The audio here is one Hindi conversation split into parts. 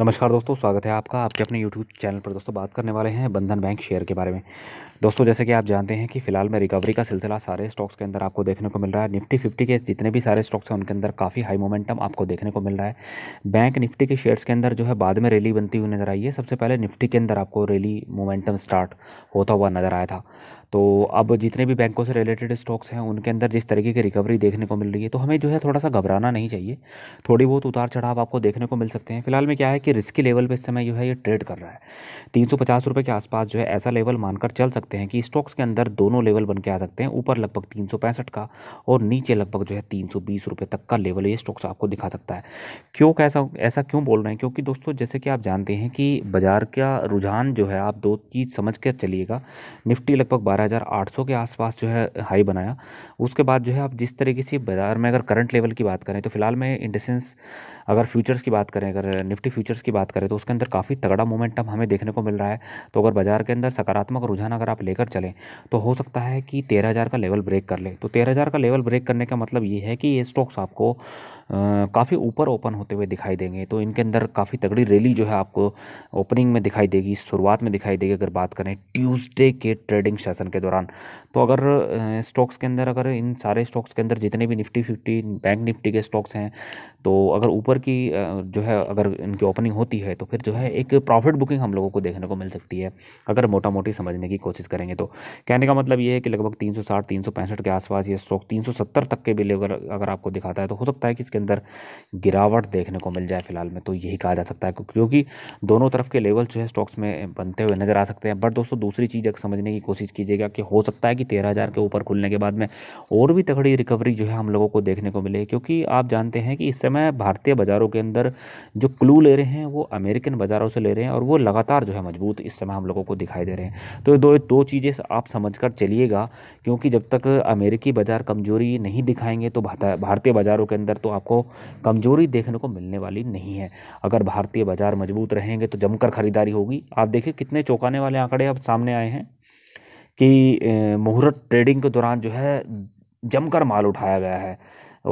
नमस्कार दोस्तों स्वागत है आपका आपके अपने यूट्यूब चैनल पर दोस्तों बात करने वाले हैं बंधन बैंक शेयर के बारे में दोस्तों जैसे कि आप जानते हैं कि फिलहाल में रिकवरी का सिलसिला सारे स्टॉक्स के अंदर आपको देखने को मिल रहा है निफ्टी फिफ्टी के जितने भी सारे स्टॉक्स हैं उनके अंदर काफ़ी हाई मोमेंटम आपको देखने को मिल रहा है बैंक निफ्टी के शेयर्स के अंदर जो है बाद में रैली बनती हुई नज़र आई है सबसे पहले निफ्टी के अंदर आपको रैली मोमेंटम स्टार्ट होता हुआ नज़र आया था तो अब जितने भी बैंकों से रिलेटेड स्टॉक्स हैं उनके अंदर जिस तरीके की रिकवरी देखने को मिल रही है तो हमें जो है थोड़ा सा घबराना नहीं चाहिए थोड़ी बहुत उतार चढ़ाव आपको देखने को मिल सकते हैं फिलहाल में क्या है कि रिस्की लेवल पर इस समय जो है ये ट्रेड कर रहा है तीन सौ पचास रुपये के आसपास जो है ऐसा लेवल मानकर चल सकते हैं कि स्टॉक्स के अंदर दोनों लेवल बन के आ सकते हैं ऊपर लगभग तीन सौ पैंसठ का और नीचे लगभग जो है तीन सौ बीस रुपये तक का लेवल ये स्टॉक्स आपको दिखा सकता है क्यों कैसा ऐसा क्यों बोल रहे हैं क्योंकि दोस्तों जैसे कि आप जानते हैं कि बाजार का रुझान जो है आप दो चीज़ समझ कर चलिएगा निफ्टी लगभग बारह 14800 के आसपास जो है हाई बनाया उसके बाद जो है आप जिस तरीके से बाज़ार में अगर करंट लेवल की बात करें तो फिलहाल में इंडसेंस अगर फ्यूचर्स की बात करें अगर निफ्टी फ्यूचर्स की बात करें तो उसके अंदर काफ़ी तगड़ा मोमेंटम हमें देखने को मिल रहा है तो अगर बाज़ार के अंदर सकारात्मक रुझान अगर आप लेकर चलें तो हो सकता है कि तेरह का लेवल ब्रेक कर ले तो तेरह का लेवल ब्रेक करने का मतलब ये है कि ये स्टॉक्स आपको काफ़ी ऊपर ओपन होते हुए दिखाई देंगे तो इनके अंदर काफ़ी तगड़ी रैली जो है आपको ओपनिंग में दिखाई देगी शुरुआत में दिखाई देगी अगर बात करें ट्यूसडे के ट्रेडिंग सेशन के दौरान तो अगर स्टॉक्स के अंदर अगर इन सारे स्टॉक्स के अंदर जितने भी निफ्टी फिफ्टी बैंक निफ्टी के स्टॉक्स हैं तो अगर ऊपर की जो है अगर इनकी ओपनिंग होती है तो फिर जो है एक प्रॉफिट बुकिंग हम लोगों को देखने को मिल सकती है अगर मोटा मोटी समझने की कोशिश करेंगे तो कहने का मतलब ये है कि लगभग तीन सौ के आसपास ये स्टॉक तीन तक के भी लेवल अगर आपको दिखाता है तो हो सकता है कि इसके अंदर गिरावट देखने को मिल जाए फिलहाल में तो यही कहा जा सकता है क्योंकि दोनों तरफ के लेवल जो है स्टॉक्स में बनते हुए नज़र आ सकते हैं बट दोस्तों दूसरी चीज़ समझने की कोशिश कीजिएगा कि हो सकता है कि कि तेरह हज़ार के ऊपर खुलने के बाद में और भी तगड़ी रिकवरी जो है हम लोगों को देखने को मिले क्योंकि आप जानते हैं कि इस समय भारतीय बाज़ारों के अंदर जो क्लू ले रहे हैं वो अमेरिकन बाज़ारों से ले रहे हैं और वो लगातार जो है मजबूत इस समय हम लोगों को दिखाई दे रहे हैं तो दो दो चीज़ें आप समझ चलिएगा क्योंकि जब तक अमेरिकी बाज़ार कमजोरी नहीं दिखाएंगे तो भारतीय बाज़ारों के अंदर तो आपको कमजोरी देखने को मिलने वाली नहीं है अगर भारतीय बाज़ार मजबूत रहेंगे तो जमकर खरीदारी होगी आप देखिए कितने चौंकाने वाले आंकड़े अब सामने आए हैं कि मुहूर्त ट्रेडिंग के दौरान जो है जमकर माल उठाया गया है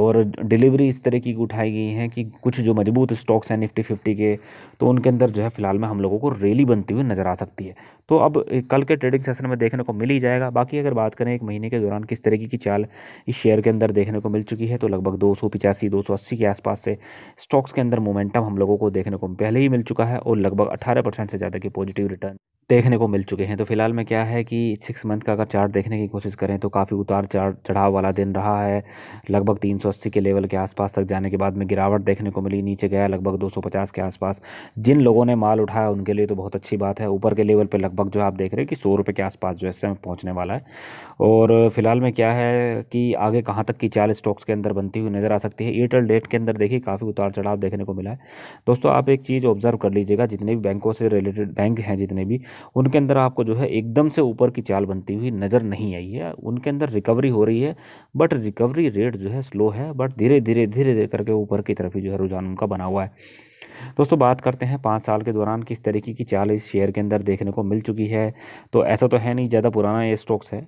और डिलीवरी इस तरह की उठाई गई हैं कि कुछ जो मजबूत स्टॉक्स हैं निफ्टी फिफ्टी के तो उनके अंदर जो है फिलहाल में हम लोगों को रैली बनती हुई नज़र आ सकती है तो अब कल के ट्रेडिंग सेशन में देखने को मिल ही जाएगा बाकी अगर बात करें एक महीने के दौरान किस तरीके की चाल इस शेयर के अंदर देखने को मिल चुकी है तो लगभग दो सौ पिचासी दो सौ अस्सी के आसपास से स्टॉक्स के अंदर मोमेंटम हम लोगों को देखने को पहले ही मिल चुका है और लगभग अठारह परसेंट से ज़्यादा की पॉजिटिव रिटर्न देखने को मिल चुके हैं तो फ़िलहाल में क्या है कि सिक्स मंथ का अगर चार्ट देखने की कोशिश करें तो काफ़ी उतार चार चढ़ाव वाला दिन रहा है लगभग 380 के लेवल के आसपास तक जाने के बाद में गिरावट देखने को मिली नीचे गया लगभग 250 के आसपास जिन लोगों ने माल उठाया उनके लिए तो बहुत अच्छी बात है ऊपर के लेवल पर लगभग जो आप देख रहे हैं कि सौ रुपये के आसपास जो है पहुँचने वाला है और फिलहाल में क्या है कि आगे कहाँ तक की चाल स्टॉक्स के अंदर बनती हुई नज़र आ सकती है एयरटेल डेट के अंदर देखिए काफ़ी उतार चढ़ाव देखने को मिला है दोस्तों आप एक चीज़ ऑब्जर्व कर लीजिएगा जितने भी बैंकों से रिलेटेड बैंक हैं जितने भी उनके अंदर आपको जो है एकदम से ऊपर की चाल बनती हुई नज़र नहीं आई है उनके अंदर रिकवरी हो रही है बट रिकवरी रेट जो है स्लो है बट धीरे धीरे धीरे धीरे करके ऊपर की तरफ ही जो है रुझान उनका बना हुआ है दोस्तों बात करते हैं पाँच साल के दौरान किस तरीके की चाल इस शेयर के अंदर देखने को मिल चुकी है तो ऐसा तो है नहीं ज़्यादा पुराना ये स्टॉक्स है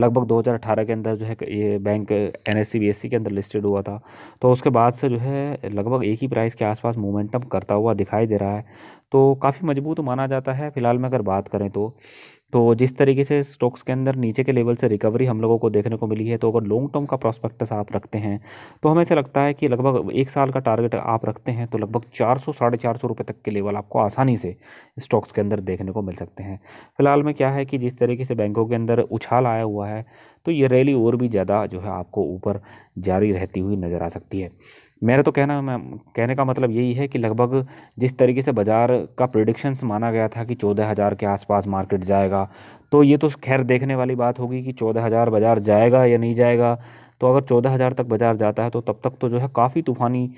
लगभग 2018 के अंदर जो है ये बैंक एन एस के अंदर लिस्टेड हुआ था तो उसके बाद से जो है लगभग एक ही प्राइस के आसपास मोमेंटम करता हुआ दिखाई दे रहा है तो काफ़ी मजबूत माना जाता है फिलहाल में अगर बात करें तो तो जिस तरीके से स्टॉक्स के अंदर नीचे के लेवल से रिकवरी हम लोगों को देखने को मिली है तो अगर लॉन्ग टर्म का प्रोस्पेक्टस आप रखते हैं तो हमें ऐसा लगता है कि लगभग एक साल का टारगेट आप रखते हैं तो लगभग चार सौ साढ़े चार सौ रुपये तक के लेवल आपको आसानी से स्टॉक्स के अंदर देखने को मिल सकते हैं फिलहाल में क्या है कि जिस तरीके से बैंकों के अंदर उछाल आया हुआ है तो ये रैली और भी ज़्यादा जो है आपको ऊपर जारी रहती हुई नज़र आ सकती है मेरा तो कहना मैं कहने का मतलब यही है कि लगभग जिस तरीके से बाज़ार का प्रोडिक्शंस माना गया था कि चौदह हज़ार के आसपास मार्केट जाएगा तो ये तो खैर देखने वाली बात होगी कि चौदह हज़ार बाज़ार जाएगा या नहीं जाएगा तो अगर चौदह हज़ार तक बाज़ार जाता है तो तब तक तो जो है काफ़ी तूफ़ानी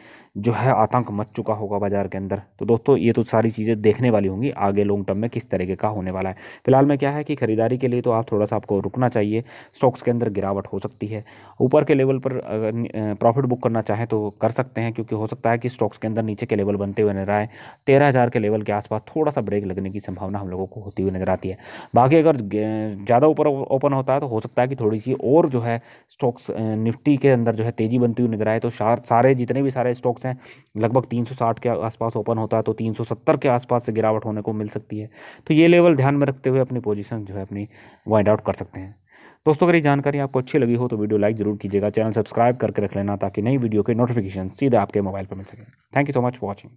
जो है आतंक मच चुका होगा बाज़ार के अंदर तो दोस्तों ये तो सारी चीज़ें देखने वाली होंगी आगे लॉन्ग टर्म में किस तरीके का होने वाला है फिलहाल में क्या है कि खरीदारी के लिए तो आप थोड़ा सा आपको रुकना चाहिए स्टॉक्स के अंदर गिरावट हो सकती है ऊपर के लेवल पर अगर प्रॉफिट बुक करना चाहें तो कर सकते हैं क्योंकि हो सकता है कि स्टॉक्स के अंदर नीचे के लेवल बनते हुए नजर आए तेरह हज़ार के लेवल के आसपास थोड़ा सा ब्रेक लगने की संभावना हम लोगों को होती हुई नज़र आती है बाकी अगर ज़्यादा ऊपर ओपन होता है तो हो सकता है कि थोड़ी सी और जो है स्टॉक्स निफ्टी के अंदर जो है तेज़ी बनती हुई नजर आए तो सारे जितने भी सारे स्टॉक्स हैं लगभग 360 के आसपास ओपन होता है तो 370 के आसपास से गिरावट होने को मिल सकती है तो ये लेवल ध्यान में रखते हुए अपनी पोजीशन जो है अपनी वाइंड आउट कर सकते हैं दोस्तों अगर ये जानकारी आपको अच्छी लगी हो तो वीडियो लाइक जरूर कीजिएगा चैनल सब्सक्राइब करके रख लेना ताकि नई वीडियो के नोटिफिकेशन सीधे आपके मोबाइल पर मिल सके thank you so much watching